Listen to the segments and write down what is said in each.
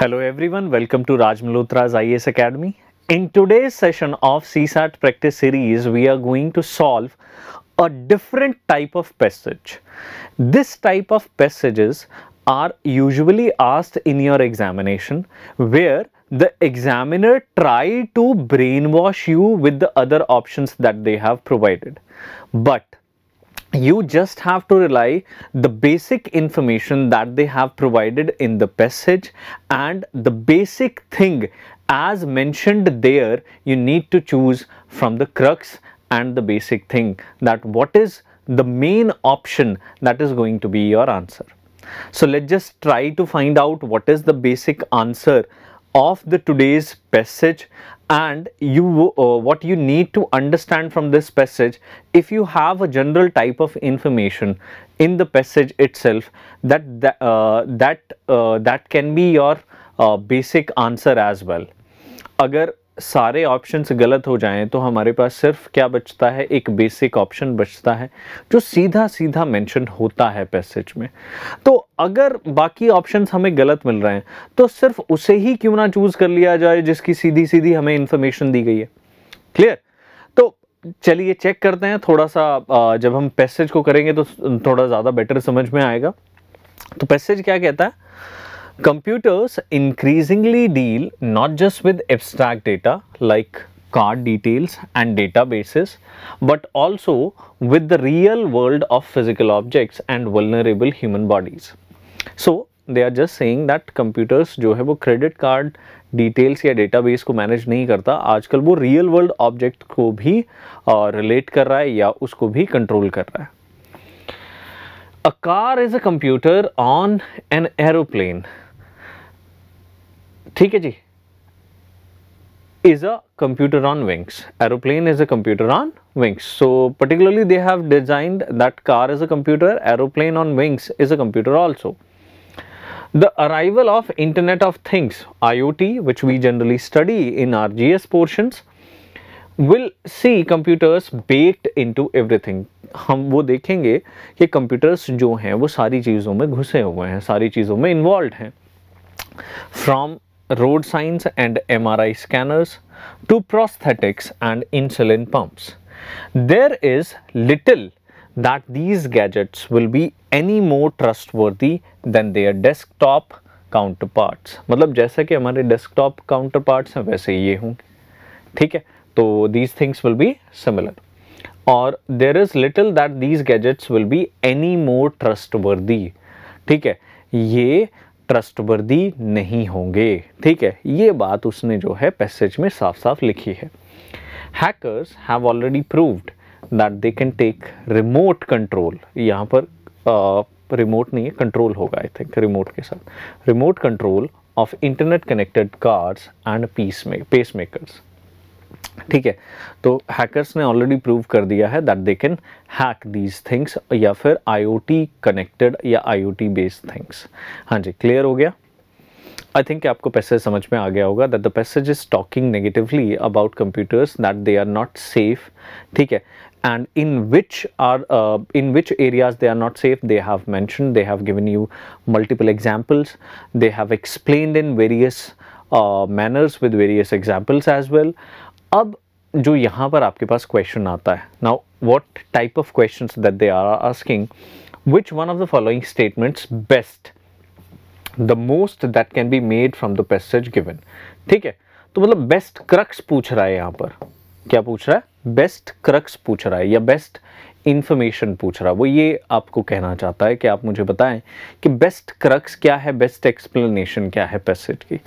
Hello everyone, welcome to Raj Malhotra's IAS Academy. In today's session of CSAT practice series, we are going to solve a different type of passage. This type of passages are usually asked in your examination where the examiner try to brainwash you with the other options that they have provided. But you just have to rely the basic information that they have provided in the passage and the basic thing as mentioned there you need to choose from the crux and the basic thing that what is the main option that is going to be your answer so let's just try to find out what is the basic answer of the today's passage and you uh, what you need to understand from this passage if you have a general type of information in the passage itself that that uh, that uh, that can be your uh, basic answer as well agar सारे option गलत हो जाएं तो हमारे पास सिर्फ क्या बचता है एक बेसिक ऑप्शन बचता है जो सीधा सीधा मेंशन होता है पैसेज में तो अगर बाकी ऑप्शंस हमें गलत मिल रहे हैं तो सिर्फ उसे ही क्यों ना चूज़ कर लिया जाए जिसकी सीधी सीधी हमें इंफॉर्मेशन दी गई है क्लियर तो चलिए चेक करते हैं थोड़ा सा जब हम पैसेज को करेंगे तो थोड़ा ज़्यादा बेटर समझ में आएगा तो पैसेज क्या कहता है Computers increasingly deal not just with abstract data like card details and databases, but also with the real world of physical objects and vulnerable human bodies. So they are just saying that computers जो है वो credit card details या database को manage नहीं करता आजकल वो real world object को भी रिलेट uh, कर रहा है या उसको भी control कर रहा है A car is a computer on an aeroplane. ठीक है जी is a computer on wings aeroplane is a computer on wings so particularly they have designed that car is a computer aeroplane on wings is a computer also The arrival of Internet of Things, IoT, which we generally study in our GS portions, will see computers baked into everything. हम वो देखेंगे कि computers जो हैं वो सारी चीज़ों में घुसे हुए हैं सारी चीज़ों में involved हैं. From road signs and MRI scanners to prosthetics and insulin pumps. There is little that these gadgets will be any more trustworthy than their desktop counterparts. मतलब जैसे कि हमारे desktop counterparts हैं वैसे ये होंगे ठीक है तो these things will be similar. और there is little that these gadgets will be any more trustworthy. ठीक है ये ट्रस्टवर्दी नहीं होंगे ठीक है ये बात उसने जो है पैसेज में साफ साफ लिखी है hackers have already proved that they can take remote control यहाँ पर रिमोट नहीं है कंट्रोल होगा आई थिंक रिमोट के साथ remote control of internet connected cars and piece में पेस मेकरस ठीक है तो हैकर्स ने ऑलरेडी प्रूव कर दिया है that they can hack these things या फिर आईओटी कनेक्टेड या आईओटी बेस्ड थिंग्स हाँ जी क्लियर हो गया आई थिंक आपको पैसेज समझ में आ गया होगा that the passage is talking negatively about computers that they are not safe ठीक है and in which are uh, in which areas they are not safe they have mentioned they have given you multiple examples they have explained in various uh, manners with various examples as well अब जो यहाँ पर आपके पास question आता है now what type of question that they are asking which one of the following statements best the most that can be made from the passage given ठीक है तो मतलब बेस्ट क्रक्स पूछ रहा है यहाँ पर क्या पूछ रहा है बेस्ट क्रक्स पूछ रहा है या बेस्ट इन्फॉर्मेशन पूछ रहा है वो ये आपको कहना चाहता है कि आप मुझे बताएं कि बेस्ट क्रक्स क्या है बेस्ट एक्सप्लेनेशन क्या है पैसेज की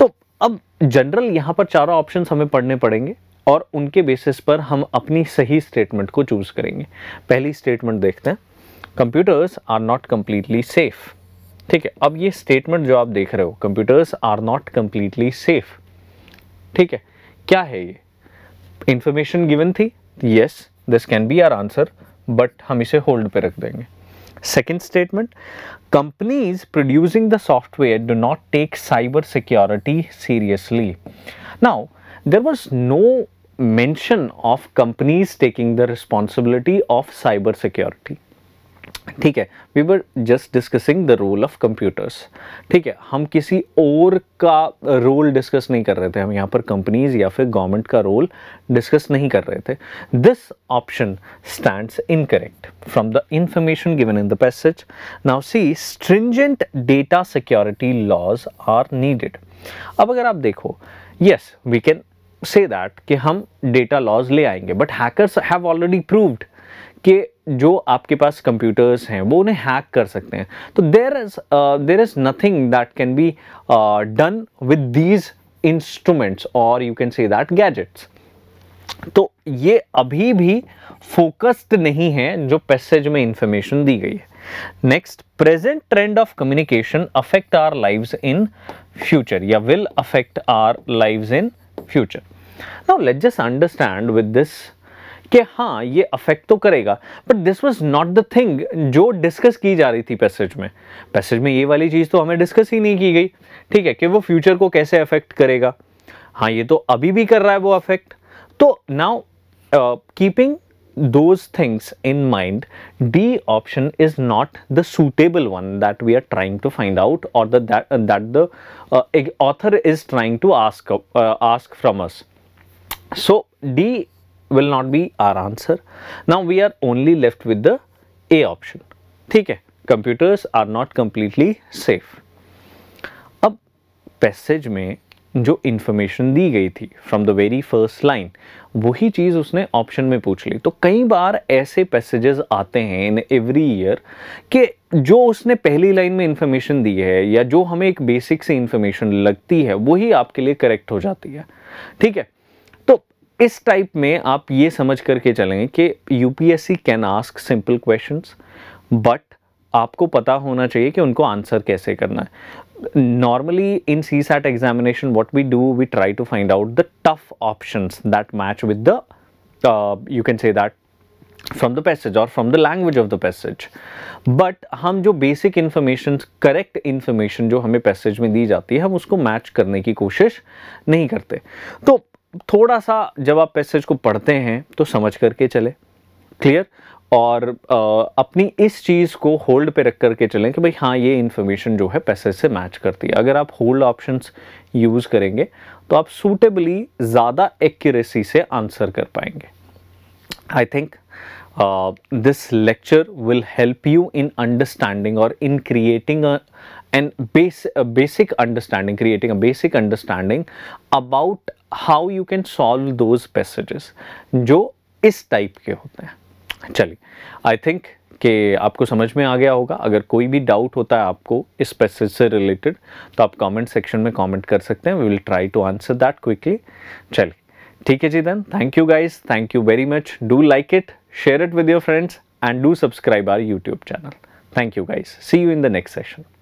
तो अब जनरल यहाँ पर चारों ऑप्शन हमें पढ़ने पड़ेंगे और उनके बेसिस पर हम अपनी सही स्टेटमेंट को चूज़ करेंगे पहली स्टेटमेंट देखते हैं computers are not completely safe ठीक है अब ये स्टेटमेंट जो आप देख रहे हो computers are not completely safe ठीक है क्या है ये इंफॉर्मेशन गिवन थी yes this can be our answer but हम इसे होल्ड पे रख देंगे Second statement, companies producing the software do not take cyber security seriously. Now, there was no mention of companies taking the responsibility of cyber security. ठीक है we were just discussing the role of computers ठीक है हम किसी और का role discuss नहीं कर रहे थे हम यहाँ पर कंपनीज या फिर गवर्नमेंट का रोल डिस्कस नहीं कर रहे थे this option stands incorrect from the information given in the passage now C stringent data security laws are needed अब अगर आप देखो yes we can say that कि हम डेटा लॉज ले आएंगे but hackers have already proved कि जो आपके पास कंप्यूटर्स हैं वो उन्हें हैक कर सकते हैं तो there is there is nothing that can be done with these instruments और you can say that gadgets तो ये अभी भी फोकस्ड नहीं है जो पैसेज में इंफॉर्मेशन दी गई है next present trend of communication affect our lives in future या will affect our lives in future now let just understand with this कि हाँ ये अफेक्ट तो करेगा but this was not the thing जो डिस्कस की जा रही थी पैसेज में पैसेज में ये वाली चीज़ तो हमें डिस्कस ही नहीं की गई ठीक है कि वो फ्यूचर को कैसे अफेक्ट करेगा हाँ ये तो अभी भी कर रहा है वो अफेक्ट तो now keeping those things in mind D option is not the suitable one that we are trying to find out और that the author is trying to ask ask from us so D will not be our answer. Now we are only left with the A option. ठीक है computers are not completely safe. अब passage में जो information दी गई थी from the very first line वही चीज़ उसने ऑप्शन में पूछ ली तो कई बार ऐसे पैसेजेस आते हैं इन एवरी ईयर कि जो उसने पहली लाइन में इंफॉर्मेशन दी है या जो हमें एक बेसिक से इंफॉर्मेशन लगती है वही आपके लिए करेक्ट हो जाती है ठीक है इस टाइप में आप ये समझ करके चलेंगे कि UPSC can ask simple question but आपको पता होना चाहिए कि उनको आंसर कैसे करना है normally in CSAT examination what we do we try to find out the tough option that match with the you can say that from the passage और from the language of the passage but हम जो basic information correct information जो हमें passage में दी जाती है हम उसको मैच करने की कोशिश नहीं करते तो थोड़ा सा जब आप पैसेज को पढ़ते हैं तो समझ करके चले क्लियर और आ, अपनी इस चीज़ को होल्ड पे रख करके चलें कि भाई हाँ ये इन्फॉर्मेशन जो है पैसेज से मैच करती है अगर आप होल्ड ऑप्शंस यूज़ करेंगे तो आप सूटेबली ज़्यादा एक्यूरेसी से आंसर कर पाएंगे I think uh, this lecture will help you in understanding or in creating a and base a basic understanding creating a basic understanding about how you can solve those passages जो इस type के होते हैं चलिए I think कि आपको समझ में आ गया होगा अगर कोई भी डाउट होता है आपको इस पैसेज से रिलेटेड तो आप कमेंट सेक्शन में कमेंट कर सकते हैं we will try to answer that quickly चलिए ठीक है जी then thank you guys thank you very much do like it share it with your friends and do subscribe our YouTube channel. Thank you guys. See you in the next session.